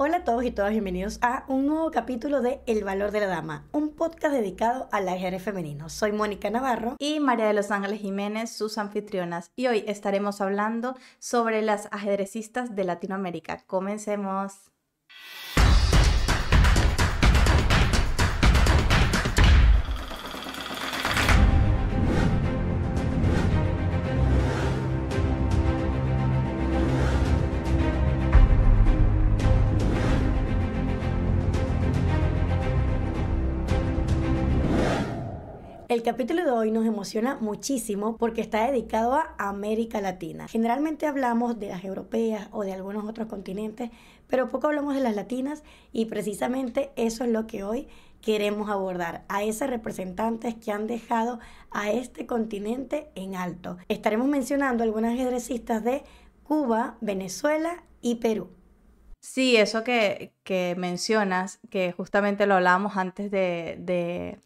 Hola a todos y todas, bienvenidos a un nuevo capítulo de El Valor de la Dama, un podcast dedicado al ajedrez femenino. Soy Mónica Navarro y María de los Ángeles Jiménez, sus anfitrionas, y hoy estaremos hablando sobre las ajedrecistas de Latinoamérica. Comencemos. El capítulo de hoy nos emociona muchísimo porque está dedicado a América Latina. Generalmente hablamos de las europeas o de algunos otros continentes, pero poco hablamos de las latinas y precisamente eso es lo que hoy queremos abordar, a esas representantes que han dejado a este continente en alto. Estaremos mencionando algunas ajedrecistas de Cuba, Venezuela y Perú. Sí, eso que, mencionas, que justamente lo hablábamos antes de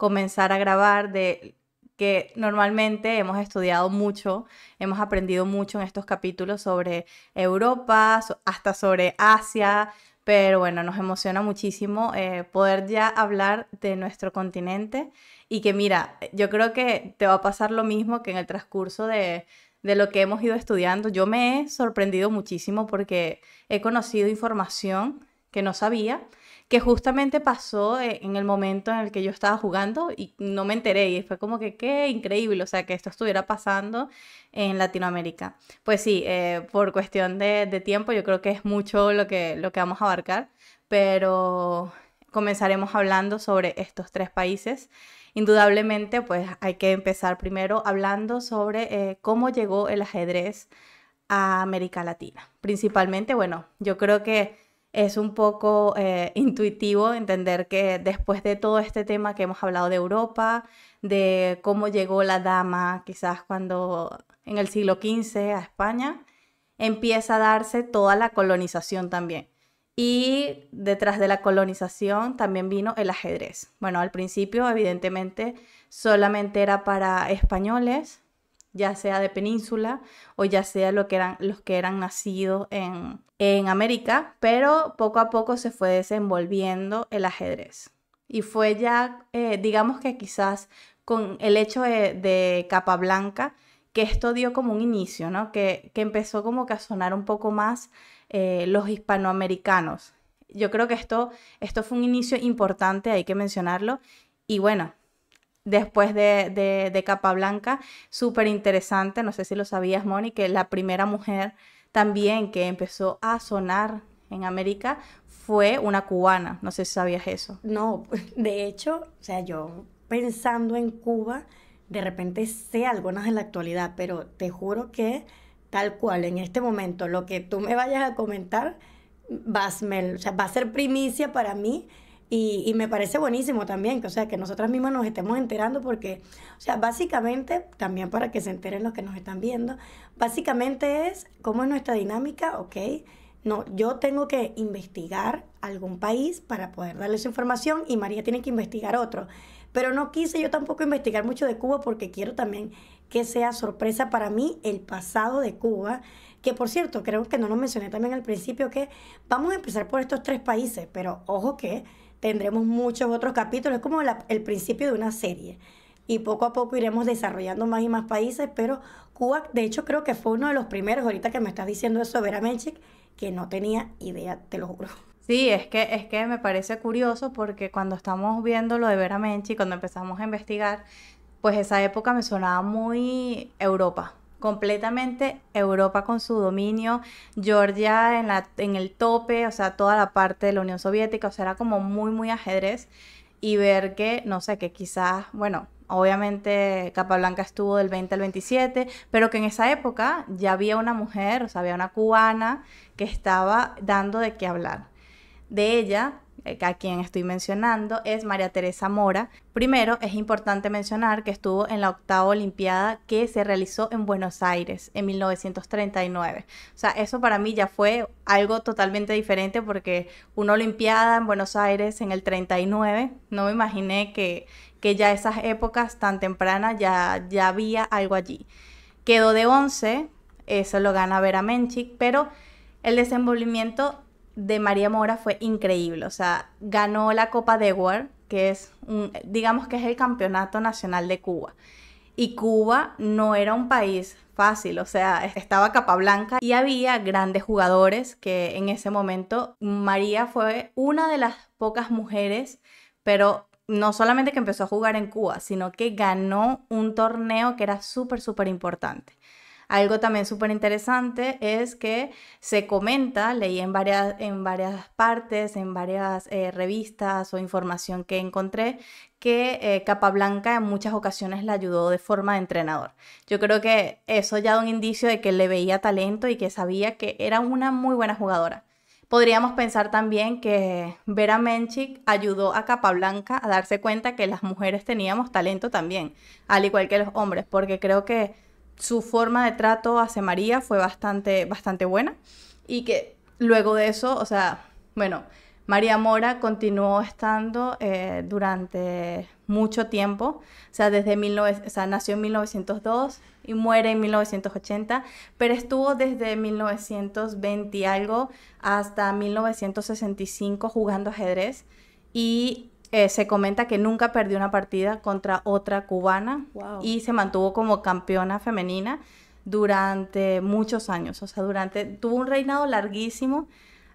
comenzar a grabar, de que normalmente hemos estudiado mucho, hemos aprendido mucho en estos capítulos sobre Europa, hasta sobre Asia, pero bueno, nos emociona muchísimo eh, poder ya hablar de nuestro continente y que mira, yo creo que te va a pasar lo mismo que en el transcurso de, de lo que hemos ido estudiando. Yo me he sorprendido muchísimo porque he conocido información que no sabía que justamente pasó e, en el momento en el que yo estaba jugando y no me enteré y fue como que qué increíble, o sea, que esto estuviera pasando en Latinoamérica. Pues sí, eh, por cuestión de, tiempo yo creo que es mucho lo que, lo que vamos a abarcar, pero comenzaremos hablando sobre estos tres países. Indudablemente, pues hay que empezar primero hablando sobre eh, cómo llegó el ajedrez a América Latina. Principalmente, bueno, yo creo que es un poco eh, intuitivo entender que después de todo este tema que hemos hablado de Europa, de cómo llegó la dama quizás cuando en el siglo XV a España, empieza a darse toda la colonización también. Y detrás de la colonización también vino el ajedrez. Bueno, al principio evidentemente solamente era para españoles, ya sea de península o ya sea lo que eran, los que eran nacidos en, en América, pero poco a poco se fue desenvolviendo el ajedrez. Y fue ya, eh, digamos que quizás con el hecho de, capa blanca, que esto dio como un inicio, ¿no? Que, empezó como que a sonar un poco más eh, los hispanoamericanos. Yo creo que esto, esto fue un inicio importante, hay que mencionarlo. Y bueno, después de, de, Capablanca. Súper interesante, no sé si lo sabías, Moni, que la primera mujer también que empezó a sonar en América fue una cubana. No sé si sabías eso. No, de hecho, o sea, yo pensando en Cuba, de repente sé algunas en la actualidad, pero te juro que tal cual, en este momento, lo que tú me vayas a comentar, va a ser primicia para mí y, me parece buenísimo también que, o sea, que nosotras mismas nos estemos enterando porque, o sea, básicamente, también para que se enteren los que nos están viendo, básicamente es cómo es nuestra dinámica, ok, no, yo tengo que investigar algún país para poder darle su información y María tiene que investigar otro. Pero no quise yo tampoco investigar mucho de Cuba porque quiero también que sea sorpresa para mí el pasado de Cuba que por cierto, creo que no lo mencioné también al principio, que vamos a empezar por estos tres países, pero ojo que tendremos muchos otros capítulos, es como el principio de una serie. Y poco a poco iremos desarrollando más y más países, pero Cuba, de hecho, creo que fue uno de los primeros, ahorita que me estás diciendo eso, Vera Menchik, que no tenía idea, te lo juro. Sí, es que, es que me parece curioso porque cuando estamos viendo lo de Vera Menchik, cuando empezamos a investigar, pues esa época me sonaba muy Europa, completamente Europa con su dominio, Georgia en, la, en el tope, o sea, toda la parte de la Unión Soviética, o sea, era como muy, muy ajedrez y ver que, no sé, que quizás, bueno, obviamente Capablanca estuvo del 20 al 27, pero que en esa época ya había una mujer, o sea, había una cubana que estaba dando de qué hablar. De ella eh, a quien estoy mencionando es María Teresa Mora. Primero, es importante mencionar que estuvo en la octava Olimpiada que se realizó en Buenos Aires en 1939. O sea, eso para mí ya fue algo totalmente diferente porque una Olimpiada en Buenos Aires en el 39, no me imaginé que, que ya esas épocas tan tempranas ya, ya había algo allí. Quedó de 11, eso lo gana Vera Menchik, pero el desenvolvimiento de María Mora fue increíble. O sea, ganó la Copa de War, que es digamos que es el campeonato nacional de Cuba. Y Cuba no era un país fácil, o sea, estaba capa blanca y había grandes jugadores que en ese momento María fue una de las pocas mujeres, pero no solamente que empezó a jugar en Cuba, sino que ganó un torneo que era súper, súper importante. Algo también súper interesante es que se comenta, leí en varias, en varias partes, en varias eh, revistas o información que encontré, que eh, Capablanca en muchas ocasiones la ayudó de forma de entrenador. Yo creo que eso ya da un indicio de que le veía talento y que sabía que era una muy buena jugadora. Podríamos pensar también que Vera Menchik ayudó a Capablanca a darse cuenta que las mujeres teníamos talento también, al igual que los hombres, porque creo que su forma de trato hacia María fue bastante, bastante buena y que luego de eso, o sea, bueno, María Mora continuó estando eh, durante mucho tiempo, o sea, desde 19, o sea, nació en 1902 y muere en 1980, pero estuvo desde 1920 y algo hasta 1965 jugando ajedrez y eh, se comenta que nunca perdió una partida contra otra cubana y se mantuvo como campeona femenina durante muchos años, o sea, durante, tuvo un reinado larguísimo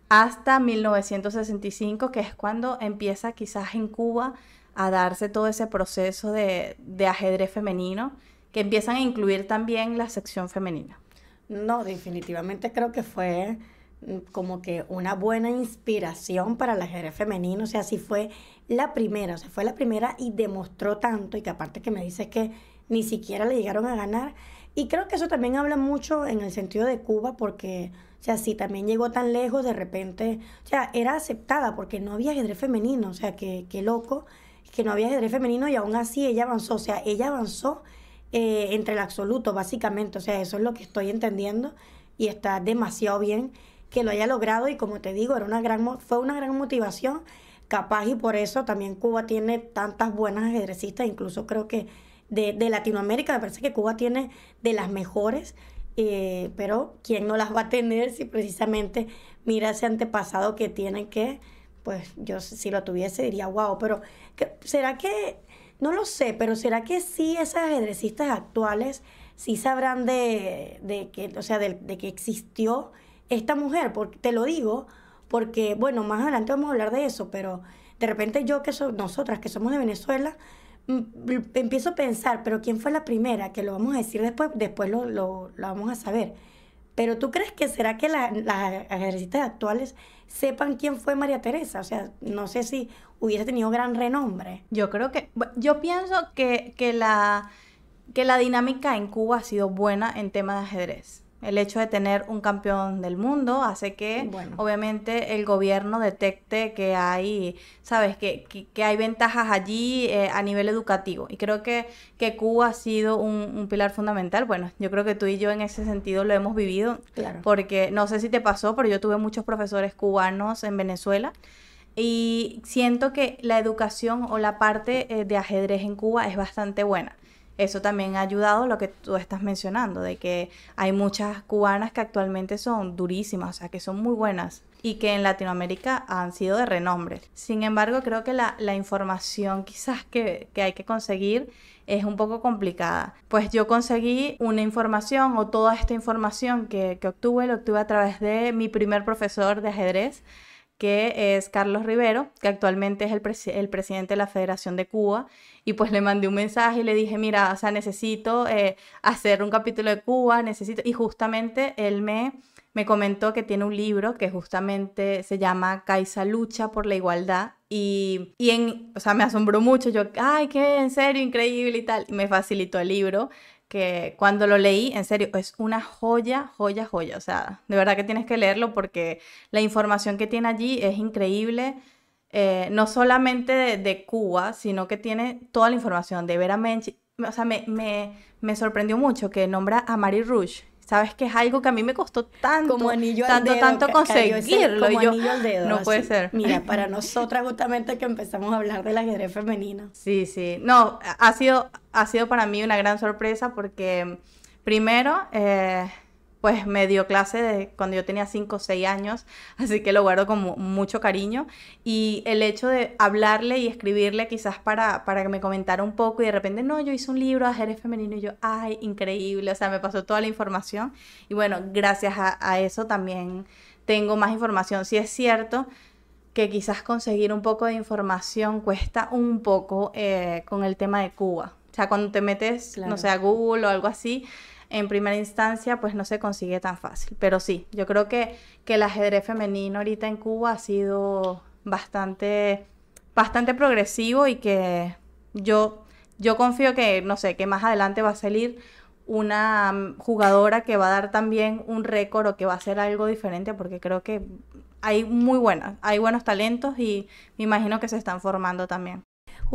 hasta 1965, que es cuando empieza quizás en Cuba a darse todo ese proceso de, de ajedrez femenino, que empiezan a incluir también la sección femenina. No, definitivamente creo que fue mm, como que una buena inspiración para el ajedrez femenino, o sea, sí fue la primera, o sea, fue la primera y demostró tanto, y que aparte que me dices que ni siquiera le llegaron a ganar. Y creo que eso también habla mucho en el sentido de Cuba, porque, o sea, si también llegó tan lejos, de repente, o sea, era aceptada porque no había ajedrez femenino, o sea, que, loco, que no había ajedrez femenino y aún así ella avanzó, o sea, ella avanzó eh, entre el absoluto, básicamente, o sea, eso es lo que estoy entendiendo y está demasiado bien que lo haya logrado y como te digo, era una gran, fue una gran motivación capaz y por eso también Cuba tiene tantas buenas ajedrecistas, incluso creo que de, Latinoamérica me parece que Cuba tiene de las mejores, eh, pero ¿quién no las va a tener si precisamente mira ese antepasado que tienen que, pues yo si lo tuviese diría, wow, pero ¿será que, no lo sé, pero ¿será que sí esas ajedrecistas actuales sí sabrán de, que, o sea, de que existió esta mujer? Porque te lo digo porque, bueno, más adelante vamos a hablar de eso, pero de repente yo, que so, nosotras que somos de Venezuela, mm, empiezo a pensar, pero ¿quién fue la primera? Que lo vamos a decir después, después lo, lo, vamos a saber. Pero ¿tú crees que será que las ajedrecistas actuales sepan quién fue María Teresa? O sea, no sé si hubiese tenido gran renombre. Yo creo que, yo pienso que, que, la, que la dinámica en Cuba ha sido buena en tema de ajedrez. El hecho de tener un campeón del mundo hace que, obviamente, el gobierno detecte que hay, ¿sabes?, que, que, hay ventajas allí eh, a nivel educativo. Y creo que, que Cuba ha sido un, pilar fundamental. Bueno, yo creo que tú y yo en ese sentido lo hemos vivido, claro. porque no sé si te pasó, pero yo tuve muchos profesores cubanos en Venezuela. Y siento que la educación o la parte eh, de ajedrez en Cuba es bastante buena eso también ha ayudado lo que tú estás mencionando, de que hay muchas cubanas que actualmente son durísimas, o sea, que son muy buenas y que en Latinoamérica han sido de renombre. Sin embargo, creo que la, información quizás que, hay que conseguir es un poco complicada. Pues yo conseguí una información o toda esta información que, obtuve, lo obtuve a través de mi primer profesor de ajedrez, que es Carlos Rivero, que actualmente es el, presidente de la Federación de Cuba, y pues le mandé un mensaje y le dije, mira, o sea, necesito eh, hacer un capítulo de Cuba, necesito, y justamente él me, me comentó que tiene un libro que justamente se llama Caixa Lucha por la Igualdad, y, y en, o sea, me asombró mucho, yo, ay, qué, en serio, increíble y tal, y me facilitó el libro, cuando lo leí, en serio, es una joya, joya, joya. O sea, de verdad que tienes que leerlo porque la información que tiene allí es increíble. Eh, no solamente de, Cuba, sino que tiene toda la información de Vera O sea, me, me, me sorprendió mucho que nombra a Mary Rouge Sabes que es algo que a mí me costó tanto, como anillo tanto, tanto conseguirlo. como al dedo, no puede ser. Mira, para nosotras justamente que empezamos a hablar del ajedrez femenino. Sí, sí. No, ha sido, ha sido para mí una gran sorpresa porque primero eh, pues me dio clase de cuando yo tenía 5 o 6 años, así que lo guardo con mucho cariño. Y el hecho de hablarle y escribirle quizás para, para que me comentara un poco y de repente, no, yo hice un libro de ah, ajedrez femenino y yo, ay, increíble, o sea, me pasó toda la información. Y bueno, gracias a, eso también tengo más información. Si es cierto que quizás conseguir un poco de información cuesta un poco eh, con el tema de Cuba. O sea, cuando te metes, no sé, a Google o algo así, en primera instancia pues no se consigue tan fácil. Pero sí, yo creo que, que el ajedrez femenino ahorita en Cuba ha sido bastante, bastante progresivo y que yo, yo confío que, no sé, que más adelante va a salir una mm, jugadora que va a dar también un récord o que va a hacer algo diferente porque creo que hay muy buenas, hay buenos talentos y me imagino que se están formando también.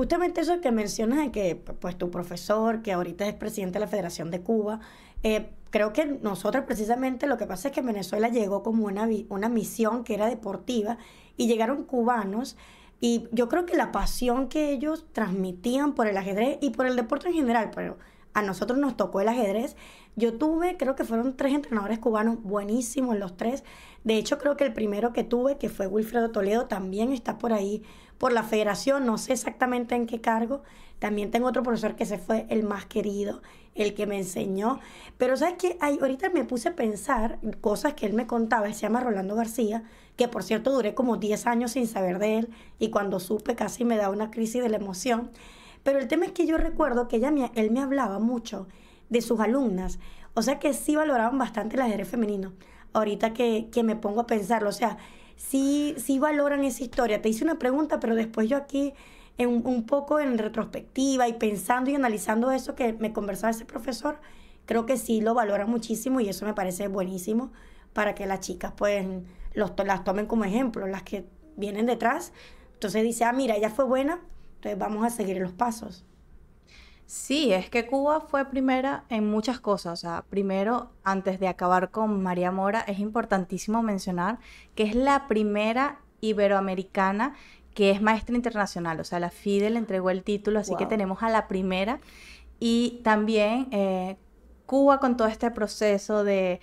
Justamente eso que mencionas de que pues tu profesor, que ahorita es presidente de la Federación de Cuba, eh, creo que nosotros precisamente lo que pasa es que Venezuela llegó como una, una misión que era deportiva y llegaron cubanos y yo creo que la pasión que ellos transmitían por el ajedrez y por el deporte en general, pero a nosotros nos tocó el ajedrez, yo tuve, creo que fueron tres entrenadores cubanos buenísimos los tres. De hecho, creo que el primero que tuve, que fue Wilfredo Toledo, también está por ahí, por la federación, no sé exactamente en qué cargo. También tengo otro profesor que se fue el más querido, el que me enseñó. Pero sabes que ahorita me puse a pensar cosas que él me contaba, se llama Rolando García, que por cierto duré como 10 años sin saber de él y cuando supe casi me da una crisis de la emoción. Pero el tema es que yo recuerdo que él me hablaba mucho de sus alumnas. O sea que sí valoraban bastante el ajedrez femenino. Ahorita que, me pongo a pensarlo, o sea, sí, sí valoran esa historia. Te hice una pregunta, pero después yo aquí, en, un poco en retrospectiva y pensando y analizando eso que me conversaba ese profesor, creo que sí lo valoran muchísimo y eso me parece buenísimo para que las chicas pues los, las tomen como ejemplo, las que vienen detrás. Entonces dice, ah, mira, ella fue buena, entonces vamos a seguir los pasos. Sí, es que Cuba fue primera en muchas cosas. O sea, primero, antes de acabar con María Mora, es importantísimo mencionar que es la primera iberoamericana que es maestra internacional. O sea, la FIDE le entregó el título, así que tenemos a la primera. Y también eh, Cuba con todo este proceso de,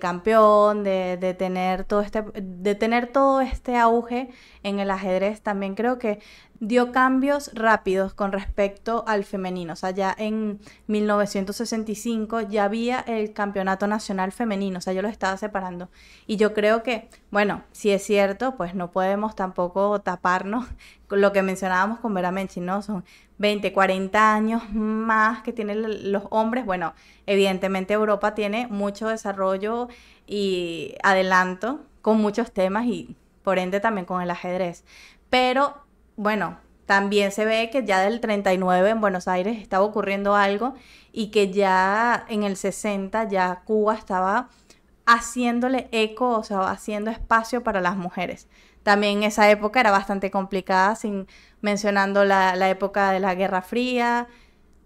campeón, de, de, tener todo este, de tener todo este auge en el ajedrez, también creo que dio cambios rápidos con respecto al femenino. O sea, ya en 1965 ya había el Campeonato Nacional Femenino, o sea, yo lo estaba separando. Y yo creo que, bueno, si es cierto, pues no podemos tampoco taparnos con lo que mencionábamos con Vera Menchi, ¿no? Son 20, 40 años más que tienen los hombres. Bueno, evidentemente Europa tiene mucho desarrollo y adelanto con muchos temas y por ende también con el ajedrez. Pero bueno, también se ve que ya del 39 en Buenos Aires estaba ocurriendo algo y que ya en el 60 ya Cuba estaba haciéndole eco, o sea, haciendo espacio para las mujeres. También esa época era bastante complicada, sin mencionando la, época de la Guerra Fría,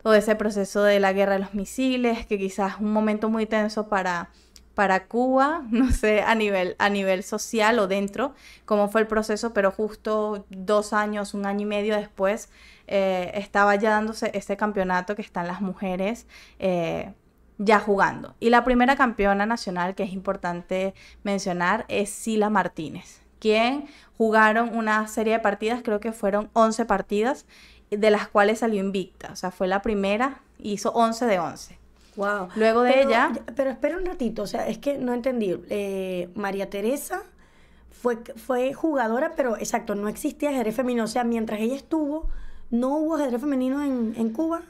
todo ese proceso de la guerra de los misiles, que quizás un momento muy tenso para, para Cuba, no sé, a nivel, a nivel social o dentro, cómo fue el proceso, pero justo dos años, un año y medio después, eh, estaba ya dándose este campeonato que están las mujeres. Eh, ya jugando. Y la primera campeona nacional que es importante mencionar es Sila Martínez, quien jugaron una serie de partidas, creo que fueron 11 partidas, de las cuales salió invicta. O sea, fue la primera, hizo 11 de 11. Luego de ella. Pero espera un ratito, o sea, es que no entendí. Eh, María Teresa fue, fue jugadora, pero exacto, no existía ajedrez femenino. O sea, mientras ella estuvo, no hubo ajedrez femenino en, Cuba.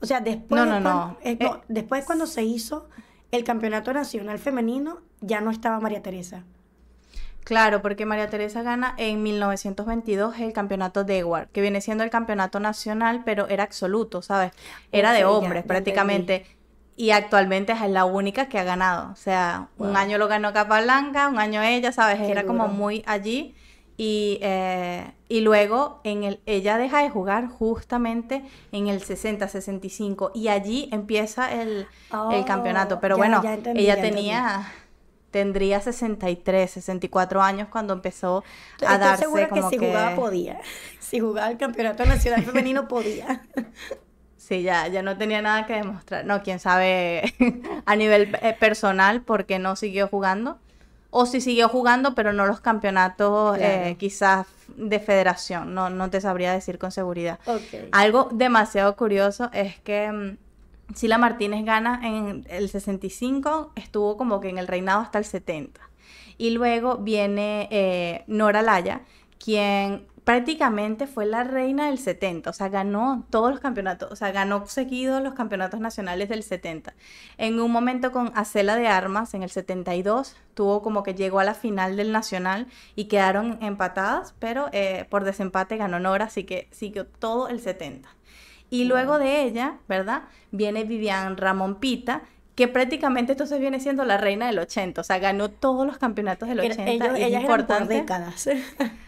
O sea, después. No, no, cuando, no. Eh, después, cuando se hizo el campeonato nacional femenino, ya no estaba María Teresa. Claro, porque María Teresa gana en 1922 el campeonato de Edward, que viene siendo el campeonato nacional, pero era absoluto, ¿sabes? Era de hombres prácticamente. Y actualmente es la única que ha ganado. O sea, un año lo ganó Capa un año ella, ¿sabes? Era como muy allí. Y, eh, y luego en el, ella deja de jugar justamente en el 60-65 y allí empieza el, el oh, campeonato. Pero bueno, ella tenía... tendría 63, 64 años cuando empezó a Estoy darse como que si jugaba podía. Si jugaba el campeonato nacional femenino podía. Sí, ya, ya no tenía nada que demostrar. No, quién sabe a nivel eh, personal por qué no siguió jugando. O si siguió jugando, pero no los campeonatos eh, quizás de federación. No, no te sabría decir con seguridad. Algo demasiado curioso es que mm, Sila Martínez gana en el 65, estuvo como que en el reinado hasta el 70. Y luego viene eh, Nora Laya, quien prácticamente fue la reina del 70, o sea, ganó todos los campeonatos, o sea, ganó seguido los campeonatos nacionales del 70. En un momento con Acela de Armas, en el 72, tuvo como que llegó a la final del nacional y quedaron empatadas, pero eh, por desempate ganó Nora, así que siguió todo el 70. Y luego de ella, ¿verdad? Viene Vivian Ramón Pita, que prácticamente entonces viene siendo la reina del 80, o sea, ganó todos los campeonatos del 80. ella es importante.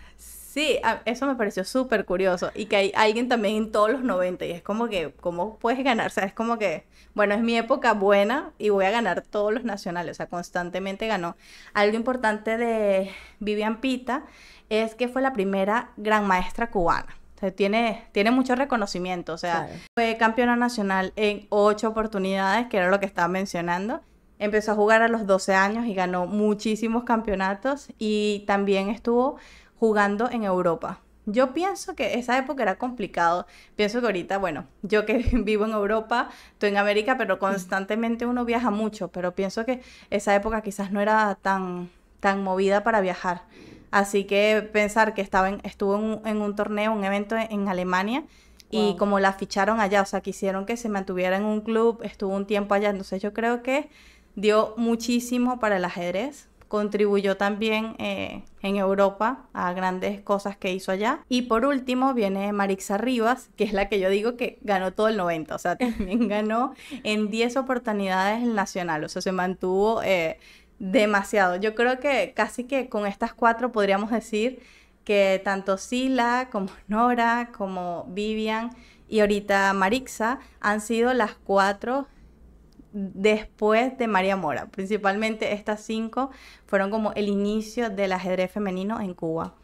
Sí, eso me pareció súper curioso. Y que hay alguien también en todos los 90 y es como que, ¿cómo puedes ganar? O sea, es como que, bueno, es mi época buena y voy a ganar todos los nacionales. O sea, constantemente ganó. Algo importante de Vivian Pita es que fue la primera gran maestra cubana. O sea, tiene, tiene mucho reconocimiento. O sea, fue campeona nacional en ocho oportunidades, que era lo que estaba mencionando. Empezó a jugar a los 12 años y ganó muchísimos campeonatos y también estuvo jugando en Europa. Yo pienso que esa época era complicado. Pienso que ahorita, bueno, yo que vivo en Europa, estoy en América, pero constantemente uno viaja mucho, pero pienso que esa época quizás no era tan, tan movida para viajar. Así que pensar que estaba estuvo en un, torneo, un evento en, Alemania, y como la ficharon allá, o sea, quisieron que se mantuviera en un club, estuvo un tiempo allá, entonces yo creo que dio muchísimo para el ajedrez, contribuyó también eh, en Europa a grandes cosas que hizo allá. Y por último viene Marixa Rivas, que es la que yo digo que ganó todo el 90, o sea, también ganó en 10 oportunidades el Nacional, o sea, se mantuvo eh, demasiado. Yo creo que casi que con estas cuatro podríamos decir que tanto Sila como Nora, como Vivian y ahorita Marixa han sido las cuatro después de María Mora. Principalmente estas cinco fueron como el inicio del ajedrez femenino en Cuba.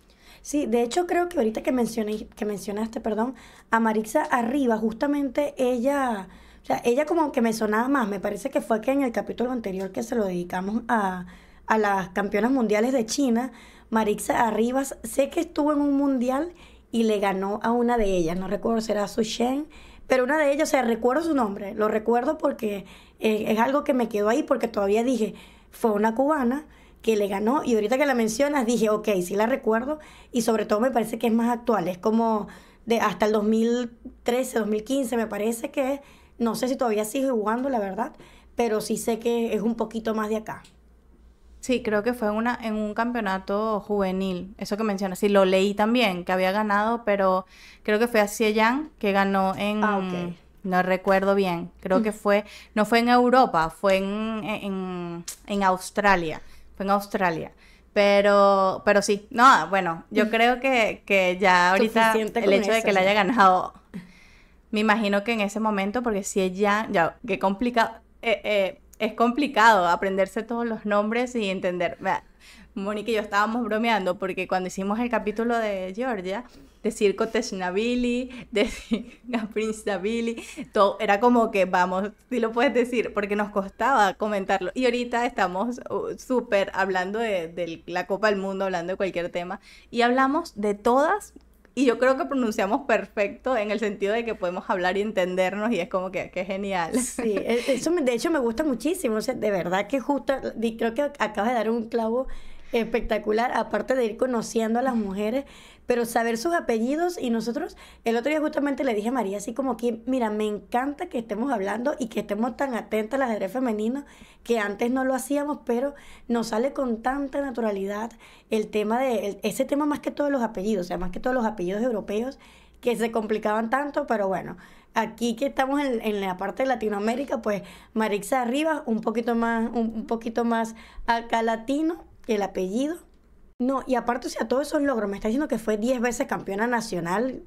Sí, de hecho creo que ahorita que, mencioné, que mencionaste, perdón, a Marixa Arriba, justamente ella, o sea, ella como que me sonaba más, me parece que fue que en el capítulo anterior que se lo dedicamos a, a las campeonas mundiales de China, Marixa Arribas, sé que estuvo en un mundial y le ganó a una de ellas, no recuerdo si Su Shen, pero una de ellas, o sea, recuerdo su nombre, lo recuerdo porque eh, es algo que me quedó ahí porque todavía dije, fue una cubana que le ganó y ahorita que la mencionas dije, ok, sí la recuerdo y sobre todo me parece que es más actual, es como de hasta el 2013, 2015 me parece que, no sé si todavía sigue jugando, la verdad, pero sí sé que es un poquito más de acá. Sí, creo que fue una, en un campeonato juvenil, eso que mencionas. Sí, lo leí también, que había ganado, pero creo que fue a Yang que ganó en... Ah, no recuerdo bien, creo que mm. fue, no fue en Europa, fue en, Australia, fue en Australia. Pero, pero sí, no, bueno, yo mm. creo que, ya ahorita el hecho de que le haya ganado, me imagino que en ese momento, porque si Yang, ya, qué complicado, eh, eh es complicado aprenderse todos los nombres y entender. Mónica y yo estábamos bromeando porque cuando hicimos el capítulo de Georgia, decir de decir Prince Nabili, todo era como que vamos, si lo puedes decir, porque nos costaba comentarlo. Y ahorita estamos uh, súper hablando de, la Copa del Mundo, hablando de cualquier tema, y hablamos de todas y yo creo que pronunciamos perfecto en el sentido de que podemos hablar y entendernos y es como que, es genial. Sí, e, eso de hecho me gusta muchísimo. O de verdad que justo, creo que acabas de dar un clavo espectacular, aparte de ir conociendo a las mujeres, pero saber sus apellidos y nosotros, el otro día justamente le dije a María así como que, mira, me encanta que estemos hablando y que estemos tan atentas al ajedrez femenino, que antes no lo hacíamos, pero nos sale con tanta naturalidad el tema de, ese tema más que todos los apellidos, o sea, más que todos los apellidos europeos que se complicaban tanto, pero bueno, aquí que estamos en, la parte de Latinoamérica, pues Marixa arriba, un poquito más, un poquito más acá latino, el apellido. No, y aparte, o sea, todos esos logros, me está diciendo que fue 10 veces campeona nacional.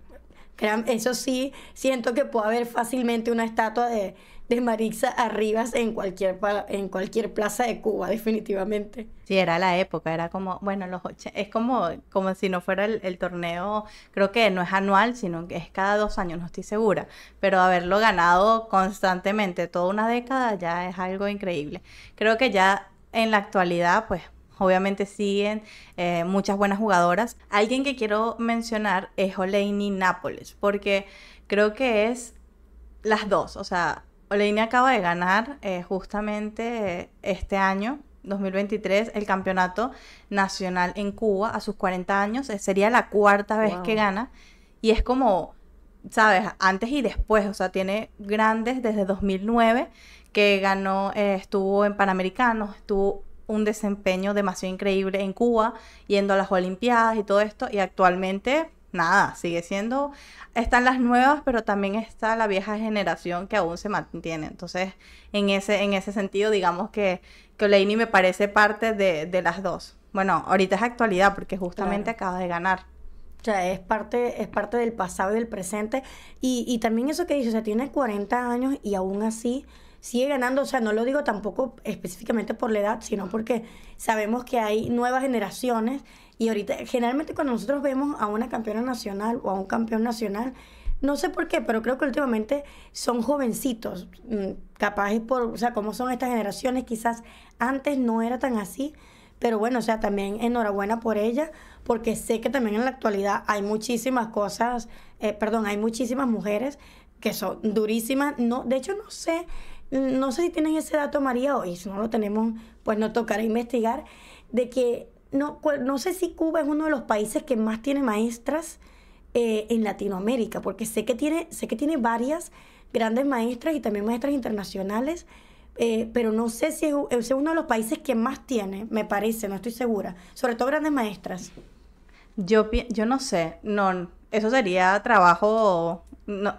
Eso sí, siento que puede haber fácilmente una estatua de, de Marixa Arribas en cualquier, en cualquier plaza de Cuba, definitivamente. Sí, era la época, era como, bueno, los ocho, es como, como si no fuera el, torneo, creo que no es anual, sino que es cada dos años, no estoy segura, pero haberlo ganado constantemente toda una década ya es algo increíble. Creo que ya en la actualidad, pues obviamente siguen eh, muchas buenas jugadoras. Alguien que quiero mencionar es Oleini Nápoles, porque creo que es las dos. O sea, Oleini acaba de ganar eh, justamente este año. 2023, el campeonato nacional en Cuba a sus 40 años, eh, sería la cuarta vez que gana y es como, sabes, antes y después, o sea, tiene grandes desde 2009 que ganó, estuvo en Panamericanos, estuvo un desempeño demasiado increíble en Cuba, yendo a las Olimpiadas y todo esto, y actualmente nada, sigue siendo, están las nuevas, pero también está la vieja generación que aún se mantiene. Entonces, en ese, en ese sentido, digamos que, que Oleini me parece parte de, las dos. Bueno, ahorita es actualidad porque justamente acaba de ganar. O sea, es parte, es parte del pasado y del presente. Y, y también eso que dice, o tiene 40 años y aún así sigue ganando, o sea, no lo digo tampoco específicamente por la edad, sino porque sabemos que hay nuevas generaciones y ahorita, generalmente cuando nosotros vemos a una campeona nacional o a un campeón nacional, no sé por qué, pero creo que últimamente son jovencitos, mm, capaces por, o sea, cómo son estas generaciones, quizás antes no era tan así, pero bueno, o sea, también enhorabuena por ella, porque sé que también en la actualidad hay muchísimas cosas, eh, perdón, hay muchísimas mujeres que son durísimas, no, de hecho no sé Mm, no sé si tienen ese dato, María, hoy, si no lo tenemos, pues nos tocará investigar, de que no, no sé si Cuba es uno de los países que más tiene maestras eh, en Latinoamérica, porque sé que tiene, sé que tiene varias grandes maestras y también maestras internacionales, eh, pero no sé si es, uno de los países que más tiene, me parece, no estoy segura, sobre todo grandes maestras. Yo, yo no sé, no, eso sería trabajo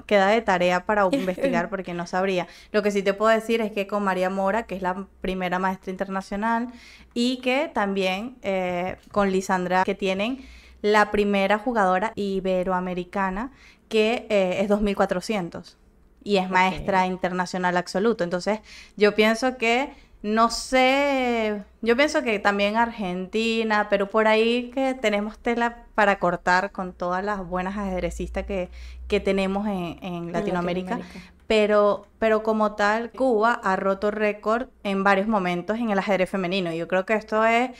queda de tarea para investigar porque no sabría. Lo que sí te puedo decir es que con María Mora, que es la primera maestra internacional, y que también eh, con Lisandra, que tienen la primera jugadora iberoamericana, que eh, es 2400 y es maestra internacional absoluto. Entonces, yo pienso que no sé, yo pienso que también Argentina, pero por ahí que tenemos tela para cortar con todas las buenas ajedrecistas que, que tenemos en, Latinoamérica. Pero, pero como tal, Cuba ha roto récord en varios momentos en el ajedrez femenino. Yo creo que esto es,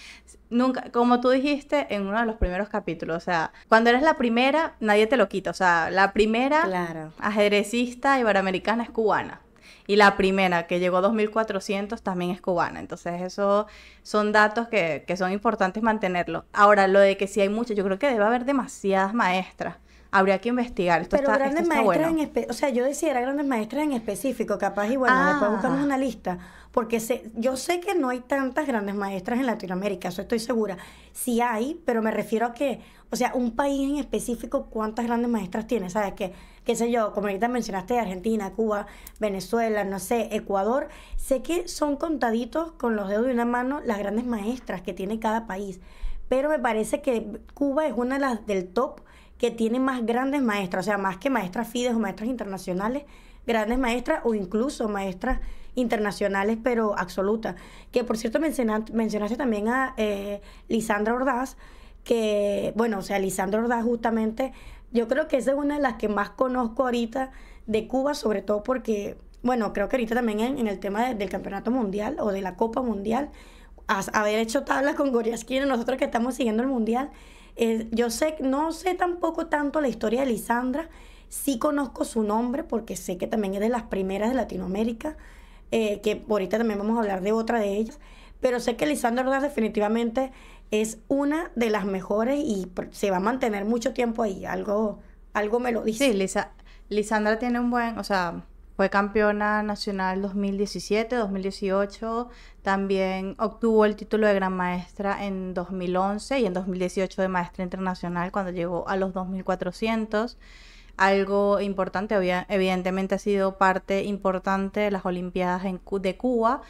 nunca, como tú dijiste en uno de los primeros capítulos, o sea, cuando eres la primera, nadie te lo quita. O sea, la primera ajedrecista iberoamericana es cubana. Y la primera, que llegó a 2.400, también es cubana. Entonces, eso son datos que, que son importantes mantenerlos. Ahora, lo de que si hay muchas, yo creo que debe haber demasiadas maestras habría que investigar. Esto Pero grandes maestras bueno. en o sea, yo decía grandes maestras en específico, capaz y bueno, después ah. buscamos una lista, porque se, yo sé que no hay tantas grandes maestras en Latinoamérica, eso estoy segura. Sí hay, pero me refiero a que, o sea, un país en específico, ¿cuántas grandes maestras tiene? ¿Sabes qué? Qué sé yo, como ahorita mencionaste, Argentina, Cuba, Venezuela, no sé, Ecuador, sé que son contaditos con los dedos de una mano las grandes maestras que tiene cada país. Pero me parece que Cuba es una de las del top que tiene más grandes maestras, o sea, más que maestras FIDES o maestras internacionales, grandes maestras o incluso maestras internacionales, pero absolutas. Que por cierto mencionaste, mencionaste también a eh, Lisandra Ordaz, que, bueno, o sea, Lisandra Ordaz justamente, yo creo que esa es una de las que más conozco ahorita de Cuba, sobre todo porque, bueno, creo que ahorita también en, el tema del Campeonato Mundial o de la Copa Mundial, haber hecho tablas con Goriasquino, nosotros que estamos siguiendo el Mundial, yo sé, no sé tampoco tanto la historia de Lisandra, sí conozco su nombre porque sé que también es de las primeras de Latinoamérica, eh, que ahorita también vamos a hablar de otra de ellas, pero sé que Lisandra Rodas definitivamente es una de las mejores y se va a mantener mucho tiempo ahí, algo, algo me lo dice. Sí, Lisandra tiene un buen, o sea, fue campeona nacional 2017, 2018, también obtuvo el título de gran maestra en 2011 y en 2018 de maestra internacional cuando llegó a los 2400. Algo importante, evidentemente ha sido parte importante de las Olimpiadas de Cuba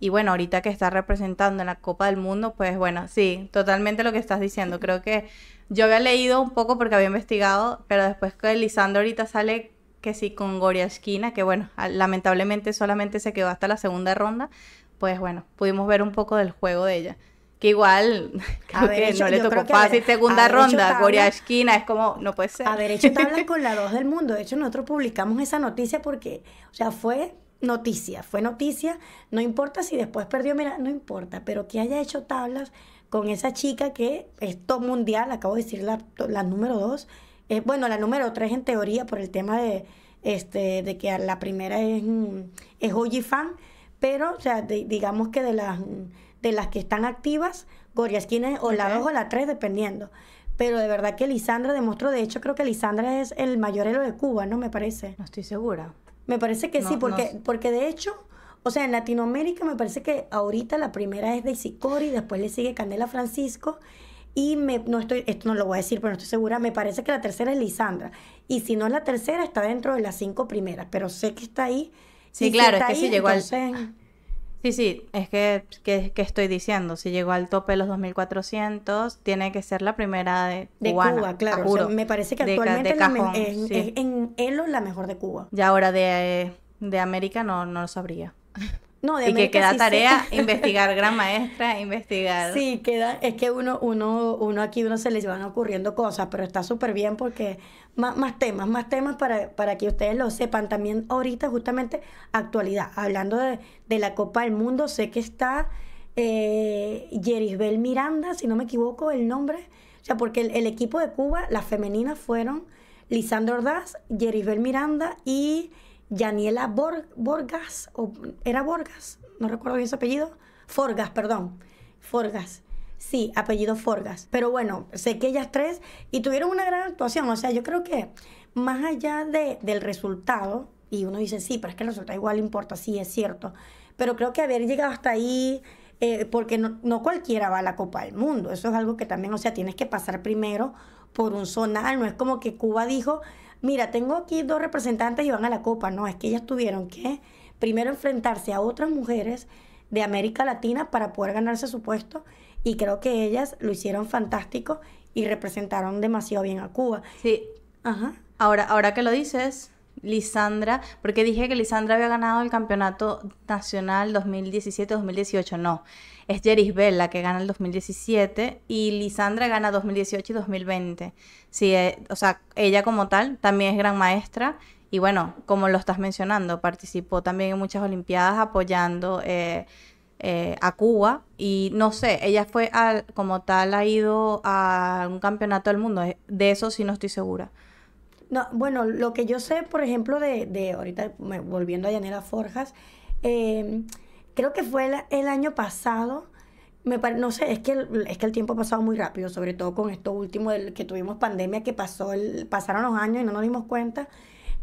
y bueno, ahorita que está representando en la Copa del Mundo, pues bueno, sí, totalmente lo que estás diciendo. Creo que yo había leído un poco porque había investigado, pero después que Lisandro ahorita sale que sí con Goriashkina, que bueno, ah, lamentablemente solamente se quedó hasta la segunda ronda, pues bueno, pudimos ver un poco del juego de ella. Que igual, no le tocó fácil segunda ronda ronda, Goriashkina, es como, no puede ser. Haber hecho tablas con la 2 del mundo, de hecho nosotros publicamos esa noticia porque, o sea, fue noticia, fue noticia, no importa si después perdió, mira, no importa, pero que haya hecho tablas con esa chica que es top mundial, acabo de decir la, la número 2, eh, bueno, la número tres en teoría por el tema de, este, de que la primera es, mm, es Fan, pero o sea, digamos que de las, mm, de las que están activas, Goriaskin es o la dos o la tres, dependiendo. Pero de verdad que Lisandra demostró, de hecho creo que Lisandra es el mayor de Cuba, ¿no? Me parece. No estoy segura. Me parece que sí, porque, porque de hecho, o sea, en Latinoamérica me parece que ahorita la primera es de y después le sigue Candela Francisco y me, no estoy, esto no lo voy a decir, pero no estoy segura, me parece que la tercera es Lisandra. Y si no es la tercera, está dentro de las cinco primeras, pero sé que está ahí. Sí, claro, es que si llegó al... Sí, sí, es que, que, que, estoy diciendo, si llegó al tope de los 2.400, tiene que ser la primera de, cubana, de Cuba, claro. me parece que actualmente es, en Elo la mejor de Cuba. Y ahora de, de América no, no lo sabría. No, y que queda tarea investigar gran maestra, investigar. Sí, queda, es que uno, uno, uno aquí uno se les van ocurriendo cosas, pero está súper bien porque más, temas, más temas para, para que ustedes lo sepan. También ahorita justamente actualidad, hablando de, la Copa del Mundo, sé que está eh, Miranda, si no me equivoco el nombre, o sea, porque el, equipo de Cuba, las femeninas fueron Lisandro Ordaz, Yerisbel Miranda y... Yaniela Borgas, o era Borgas, no recuerdo bien su apellido, Forgas, perdón, Forgas. Sí, apellido Forgas. Pero bueno, sé que ellas tres y tuvieron una gran actuación. O sea, yo creo que más allá del resultado, y uno dice, sí, pero es que el resultado igual importa, sí, es cierto. Pero creo que haber llegado hasta ahí, eh, porque no, no cualquiera va a la Copa del Mundo. Eso es algo que también, o sea, tienes que pasar primero por un zonal, no es como que Cuba dijo, mira, tengo aquí dos representantes y van a la Copa, no, es que ellas tuvieron que primero enfrentarse a otras mujeres de América Latina para poder ganarse su puesto y creo que ellas lo hicieron fantástico y representaron demasiado bien a Cuba. Sí. Ajá. Ahora, ahora que lo dices, Lisandra, porque dije que Lisandra había ganado el campeonato nacional 2017-2018, no. Es Bell la que gana el 2017 y Lisandra gana 2018 y 2020. Sí, eh, o sea, ella como tal también es gran maestra y bueno, como lo estás mencionando, participó también en muchas Olimpiadas apoyando eh, eh, a Cuba y no sé, ella fue como tal ha ido a un campeonato del mundo, de eso sí no estoy segura. No, bueno, lo que yo sé, por ejemplo, de, ahorita volviendo a Yaniela Forjas, em, creo que fue el, año pasado, no sé, es que, el, es que el tiempo ha pasado muy rápido, sobre todo con esto último que tuvimos pandemia, que pasó pasaron los años y no nos dimos cuenta.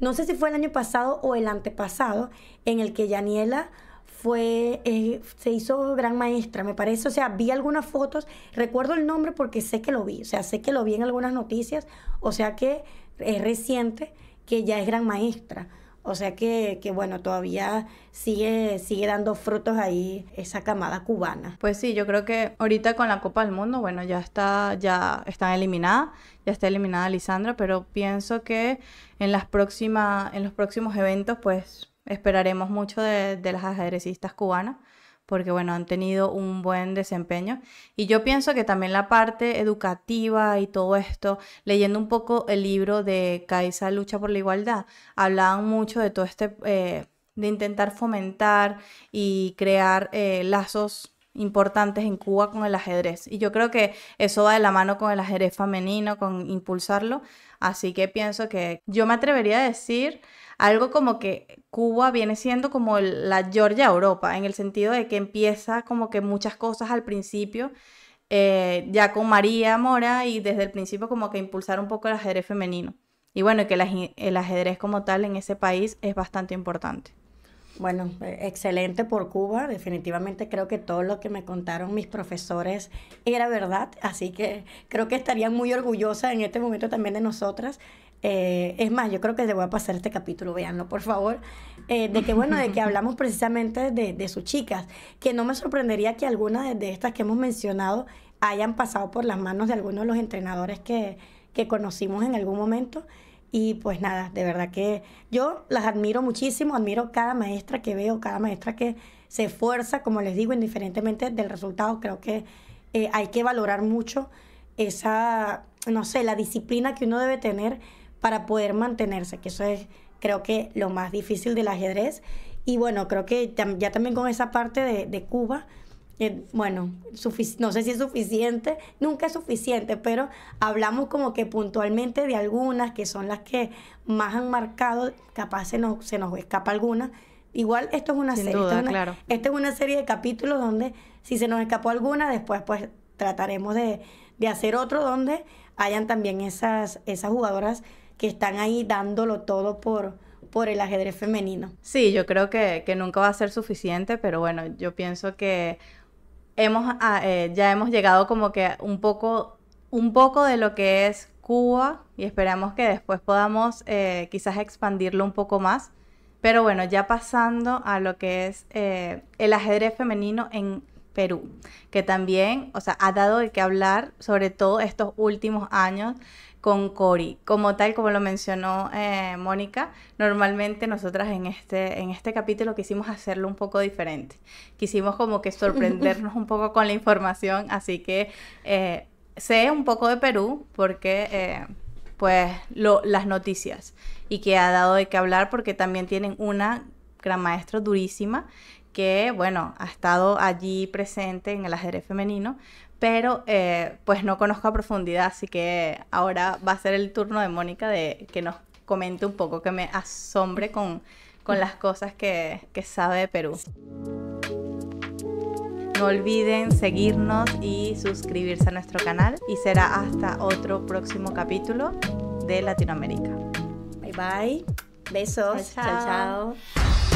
No sé si fue el año pasado o el antepasado, en el que Yaniela fue, eh, se hizo gran maestra, me parece. O sea, vi algunas fotos, recuerdo el nombre porque sé que lo vi, o sea, sé que lo vi en algunas noticias, o sea que es reciente, que ya es gran maestra. O sea que, bueno, todavía sigue, sigue dando frutos ahí esa camada cubana. Pues sí, yo creo que ahorita con la Copa del Mundo, bueno, ya está, ya está eliminada, ya está eliminada Lisandra, pero pienso que en las próximas, en los próximos eventos, pues esperaremos mucho de, de las ajedrecistas cubanas porque bueno, han tenido un buen desempeño. Y yo pienso que también la parte educativa y todo esto, leyendo un poco el libro de Caiza Lucha por la Igualdad, hablaban mucho de todo este, eh, de intentar fomentar y crear eh, lazos importantes en Cuba con el ajedrez. Y yo creo que eso va de la mano con el ajedrez femenino, con impulsarlo. Así que pienso que yo me atrevería a decir algo como que Cuba viene siendo como la Georgia Europa, en el sentido de que empieza como que muchas cosas al principio, eh, ya con María Mora y desde el principio como que impulsar un poco el ajedrez femenino. Y bueno, que el, ajedrez como tal en ese país es bastante importante. Bueno, e, excelente por Cuba. Definitivamente creo que todo lo que me contaron mis profesores era verdad. Así que creo que estarían muy orgullosas en este momento también de nosotras. Eh, es más, yo creo que le voy a pasar este capítulo, veanlo por favor, eh, de que bueno, de que hablamos precisamente de, sus chicas, que no me sorprendería que algunas de, estas que hemos mencionado hayan pasado por las manos de algunos de los entrenadores que, que conocimos en algún momento. Y pues nada, de verdad que yo las admiro muchísimo, admiro cada maestra que veo, cada maestra que se esfuerza, como les digo, indiferentemente del resultado, creo que eh, hay que valorar mucho esa, no sé, la disciplina que uno debe tener para poder mantenerse, que eso es creo que lo más difícil del ajedrez. Y bueno, creo que ya también con esa parte de, Cuba, eh, bueno, no sé si es suficiente, nunca es suficiente, pero hablamos como que puntualmente de algunas que son las que más han marcado, capaz se nos, se nos escapa alguna. Igual esto es una serie, es una serie de capítulos donde si se nos escapó alguna, después pues trataremos de, de hacer otro donde hayan también esas, esas jugadoras que están ahí dándolo todo por, por el ajedrez femenino. Sí, yo creo que, que nunca va a ser suficiente, pero bueno, yo pienso que hemos, ah, eh, ya hemos llegado como que un poco, un poco de lo que es Cuba y esperamos que después podamos eh, quizás expandirlo un poco más. Pero bueno, ya pasando a lo que es eh, el ajedrez femenino en Perú, que también, o sea, ha dado de qué hablar, sobre todo estos últimos años con Cori. Como tal, como lo mencionó eh, Mónica, normalmente nosotras en este, en este capítulo quisimos hacerlo un poco diferente. Quisimos como que sorprendernos un poco con la información, así que eh, sé un poco de Perú porque... Eh, pues las noticias y que ha dado de qué hablar porque también tienen una gran maestra durísima que, bueno, ha estado allí presente en el ajedrez femenino, pero eh, pues no conozco a profundidad, así que ahora va a ser el turno de Mónica de que nos comente un poco, que me asombre con, las cosas que, sabe de Perú. No olviden seguirnos y suscribirse a nuestro canal y será hasta otro próximo capítulo de Latinoamérica. Bye bye. Besos. chao. chao.